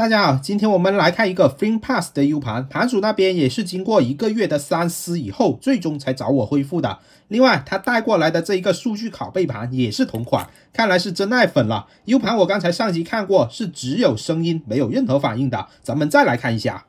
大家好，今天我们来看一个 f r e e Pass 的 U 盘，盘主那边也是经过一个月的三思以后，最终才找我恢复的。另外，他带过来的这一个数据拷贝盘也是同款，看来是真爱粉了。U 盘我刚才上集看过，是只有声音，没有任何反应的。咱们再来看一下，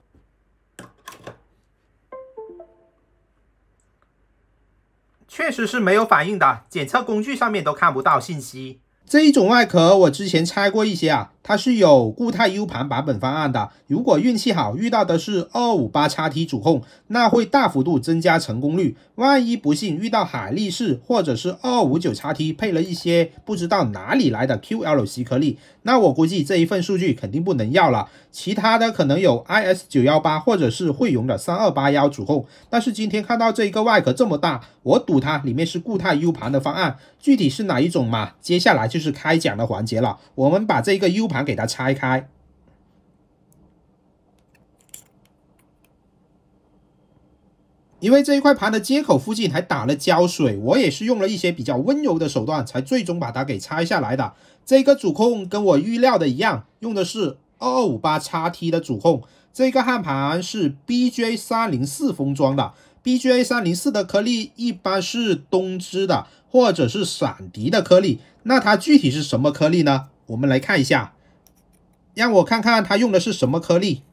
确实是没有反应的，检测工具上面都看不到信息。这一种外壳我之前拆过一些啊。它是有固态 U 盘版本方案的，如果运气好遇到的是二五八叉 T 主控，那会大幅度增加成功率。万一不幸遇到海力士或者是二五九叉 T 配了一些不知道哪里来的 QLC 颗粒，那我估计这一份数据肯定不能要了。其他的可能有 IS 九幺八或者是汇荣的三二八幺主控，但是今天看到这一个外壳这么大，我赌它里面是固态 U 盘的方案，具体是哪一种嘛？接下来就是开奖的环节了，我们把这个 U。盘给它拆开，因为这一块盘的接口附近还打了胶水，我也是用了一些比较温柔的手段，才最终把它给拆下来的。这个主控跟我预料的一样，用的是二二五八叉 T 的主控，这个焊盘是 b j 3三零四封装的。b j 3三零四的颗粒一般是东芝的或者是闪迪的颗粒，那它具体是什么颗粒呢？我们来看一下。让我看看他用的是什么颗粒。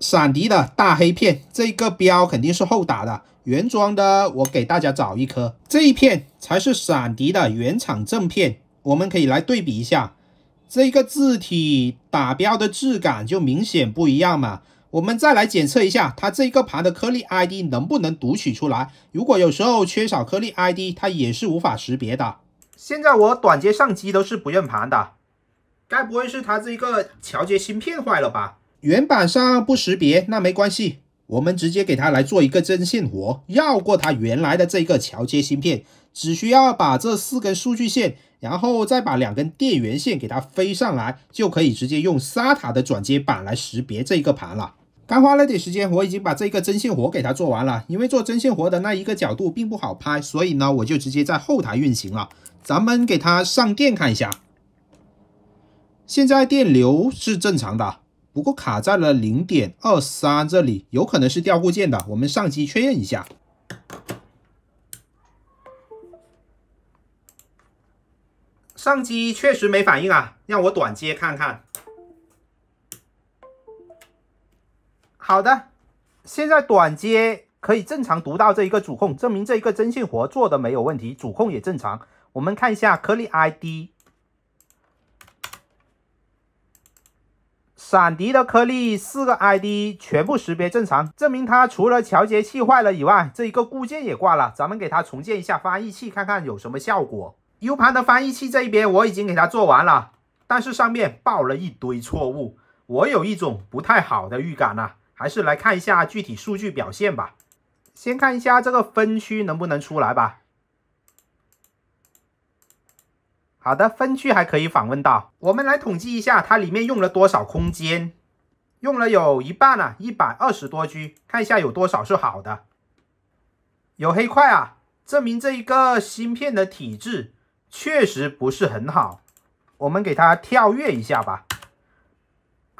闪迪的大黑片，这个标肯定是后打的，原装的。我给大家找一颗，这一片才是闪迪的原厂正片。我们可以来对比一下，这个字体打标的质感就明显不一样嘛。我们再来检测一下，它这一个盘的颗粒 ID 能不能读取出来？如果有时候缺少颗粒 ID，它也是无法识别的。现在我短接上机都是不认盘的，该不会是它这个桥接芯片坏了吧？原版上不识别那没关系，我们直接给它来做一个针线活，绕过它原来的这个桥接芯片，只需要把这四根数据线，然后再把两根电源线给它飞上来，就可以直接用 SATA 的转接板来识别这一个盘了。刚花了点时间，我已经把这个针线活给它做完了。因为做针线活的那一个角度并不好拍，所以呢，我就直接在后台运行了。咱们给它上电看一下，现在电流是正常的，不过卡在了零点二三这里，有可能是掉固件的。我们上机确认一下，上机确实没反应啊，让我短接看看。好的，现在短接可以正常读到这一个主控，证明这一个征信活做的没有问题，主控也正常。我们看一下颗粒 ID，闪迪的颗粒四个 ID 全部识别正常，证明它除了调节器坏了以外，这一个固件也挂了。咱们给它重建一下翻译器，看看有什么效果。U 盘的翻译器这一边我已经给它做完了，但是上面报了一堆错误，我有一种不太好的预感呐。还是来看一下具体数据表现吧。先看一下这个分区能不能出来吧。好的，分区还可以访问到。我们来统计一下它里面用了多少空间，用了有一半了，一百二十多 G。看一下有多少是好的，有黑块啊，证明这一个芯片的体质确实不是很好。我们给它跳跃一下吧。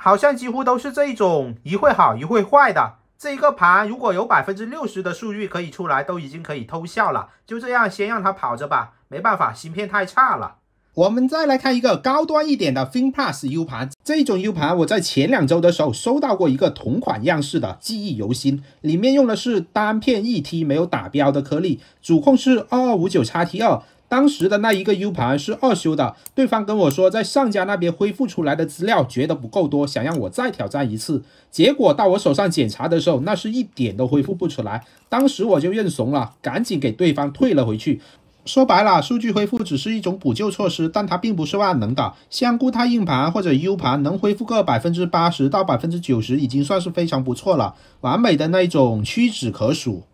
好像几乎都是这一种，一会好一会坏的。这一个盘如果有百分之六十的数据可以出来，都已经可以偷笑了。就这样先让它跑着吧，没办法，芯片太差了。我们再来看一个高端一点的 t h i n k p a s U 盘，这种 U 盘我在前两周的时候收到过一个同款样式的，记忆犹新。里面用的是单片 E T 没有打标的颗粒，主控是二二五九叉 T 二。当时的那一个 U 盘是二修的，对方跟我说在上家那边恢复出来的资料觉得不够多，想让我再挑战一次。结果到我手上检查的时候，那是一点都恢复不出来。当时我就认怂了，赶紧给对方退了回去。说白了，数据恢复只是一种补救措施，但它并不是万能的。像固态硬盘或者 U 盘，能恢复个百分之八十到百分之九十，已经算是非常不错了。完美的那一种，屈指可数。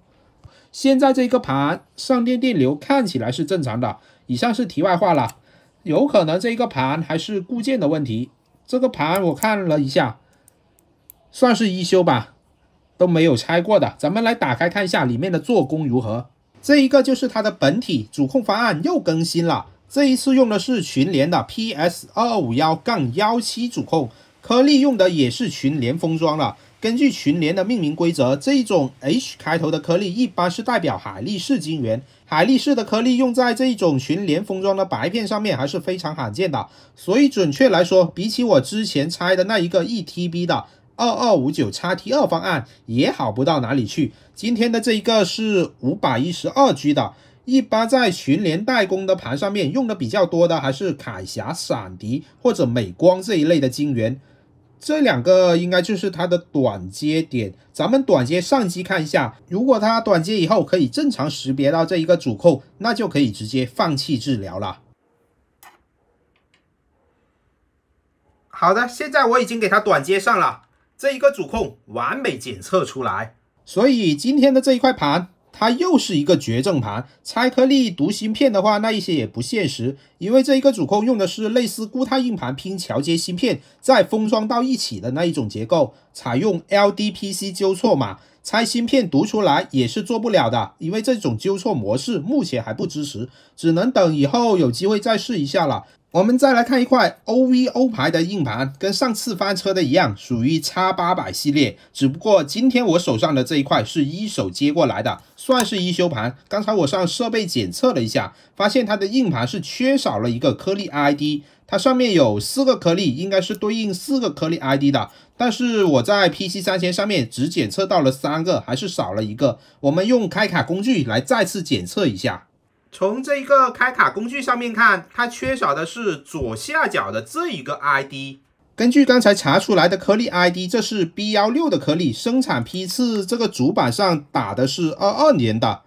现在这个盘上电电流看起来是正常的，以上是题外话了。有可能这一个盘还是固件的问题。这个盘我看了一下，算是一修吧，都没有拆过的。咱们来打开看一下里面的做工如何。这一个就是它的本体，主控方案又更新了，这一次用的是群联的 PS 二5五幺杠幺七主控，颗粒用的也是群联封装了。根据群联的命名规则，这一种 H 开头的颗粒一般是代表海力士晶圆。海力士的颗粒用在这一种群联封装的白片上面还是非常罕见的。所以准确来说，比起我之前拆的那一个 E T B 的二二五九叉 T 二方案也好不到哪里去。今天的这一个是五百一十二 G 的，一般在群联代工的盘上面用的比较多的还是铠侠、闪迪或者美光这一类的晶圆。这两个应该就是它的短接点，咱们短接上机看一下，如果它短接以后可以正常识别到这一个主控，那就可以直接放弃治疗了。好的，现在我已经给它短接上了，这一个主控完美检测出来，所以今天的这一块盘。它又是一个绝症盘，拆颗粒读芯片的话，那一些也不现实，因为这一个主控用的是类似固态硬盘拼桥接芯片再封装到一起的那一种结构，采用 LDPC 纠错码，拆芯片读出来也是做不了的，因为这种纠错模式目前还不支持，只能等以后有机会再试一下了。我们再来看一块 O V O 牌的硬盘，跟上次翻车的一样，属于 X 八百系列。只不过今天我手上的这一块是一手接过来的，算是一修盘。刚才我上设备检测了一下，发现它的硬盘是缺少了一个颗粒 I D，它上面有四个颗粒，应该是对应四个颗粒 I D 的，但是我在 P C 三千上面只检测到了三个，还是少了一个。我们用开卡工具来再次检测一下。从这一个开卡工具上面看，它缺少的是左下角的这一个 ID。根据刚才查出来的颗粒 ID，这是 B16 的颗粒，生产批次这个主板上打的是二二年的。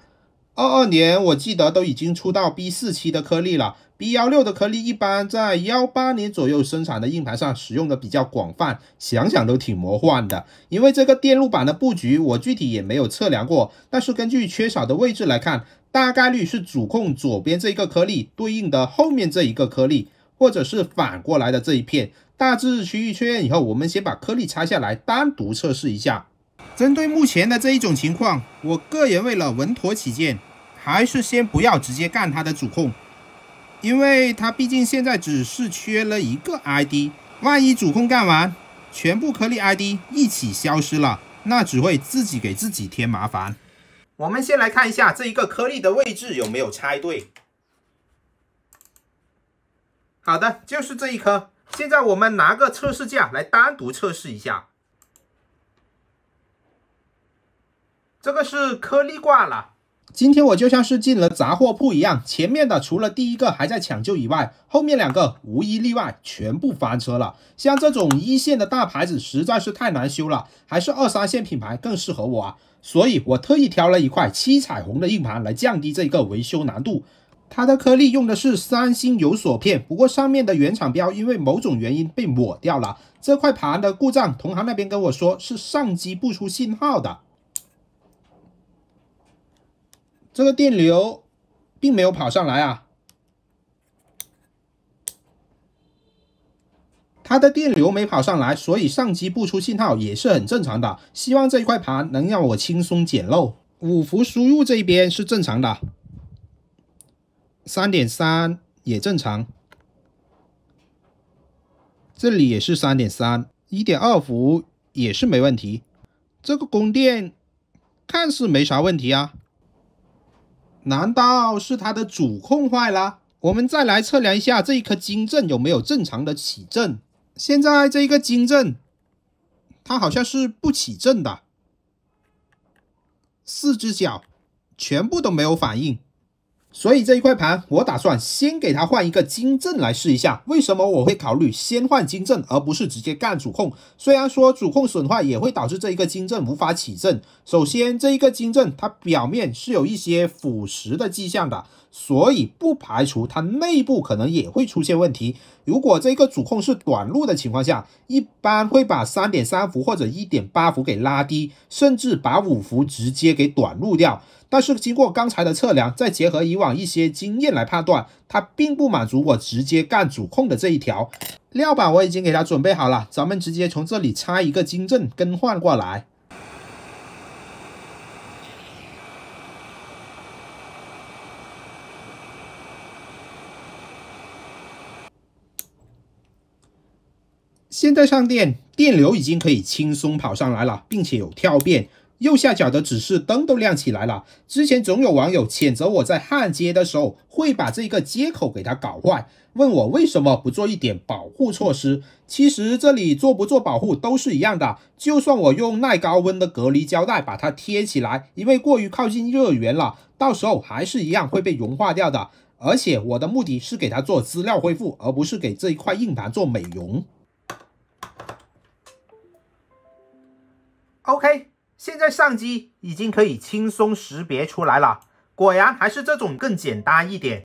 二二年我记得都已经出到 B47 的颗粒了。B16 的颗粒一般在幺八年左右生产的硬盘上使用的比较广泛，想想都挺魔幻的。因为这个电路板的布局我具体也没有测量过，但是根据缺少的位置来看。大概率是主控左边这一个颗粒对应的后面这一个颗粒，或者是反过来的这一片。大致区域确认以后，我们先把颗粒拆下来单独测试一下。针对目前的这一种情况，我个人为了稳妥起见，还是先不要直接干它的主控，因为它毕竟现在只是缺了一个 ID，万一主控干完，全部颗粒 ID 一起消失了，那只会自己给自己添麻烦。我们先来看一下这一个颗粒的位置有没有拆对。好的，就是这一颗。现在我们拿个测试架来单独测试一下，这个是颗粒挂了。今天我就像是进了杂货铺一样，前面的除了第一个还在抢救以外，后面两个无一例外全部翻车了。像这种一线的大牌子实在是太难修了，还是二三线品牌更适合我啊。所以我特意挑了一块七彩虹的硬盘来降低这个维修难度。它的颗粒用的是三星有锁片，不过上面的原厂标因为某种原因被抹掉了。这块盘的故障，同行那边跟我说是上机不出信号的。这个电流并没有跑上来啊，它的电流没跑上来，所以上机不出信号也是很正常的。希望这一块盘能让我轻松捡漏。五伏输入这一边是正常的，三点三也正常，这里也是三点三，一点二伏也是没问题。这个供电看似没啥问题啊。难道是它的主控坏了？我们再来测量一下这一颗金振有没有正常的起震。现在这一个金振，它好像是不起震的，四只脚全部都没有反应。所以这一块盘，我打算先给它换一个金正来试一下。为什么我会考虑先换金正，而不是直接干主控？虽然说主控损坏也会导致这一个金正无法起正。首先，这一个金正它表面是有一些腐蚀的迹象的，所以不排除它内部可能也会出现问题。如果这个主控是短路的情况下，一般会把三点三伏或者一点八伏给拉低，甚至把五伏直接给短路掉。但是经过刚才的测量，再结合以往一些经验来判断，它并不满足我直接干主控的这一条。料板我已经给它准备好了，咱们直接从这里插一个晶振更换过来。现在上电，电流已经可以轻松跑上来了，并且有跳变。右下角的指示灯都亮起来了。之前总有网友谴责我在焊接的时候会把这个接口给它搞坏，问我为什么不做一点保护措施。其实这里做不做保护都是一样的，就算我用耐高温的隔离胶带把它贴起来，因为过于靠近热源了，到时候还是一样会被融化掉的。而且我的目的是给它做资料恢复，而不是给这一块硬盘做美容。OK。现在相机已经可以轻松识别出来了，果然还是这种更简单一点。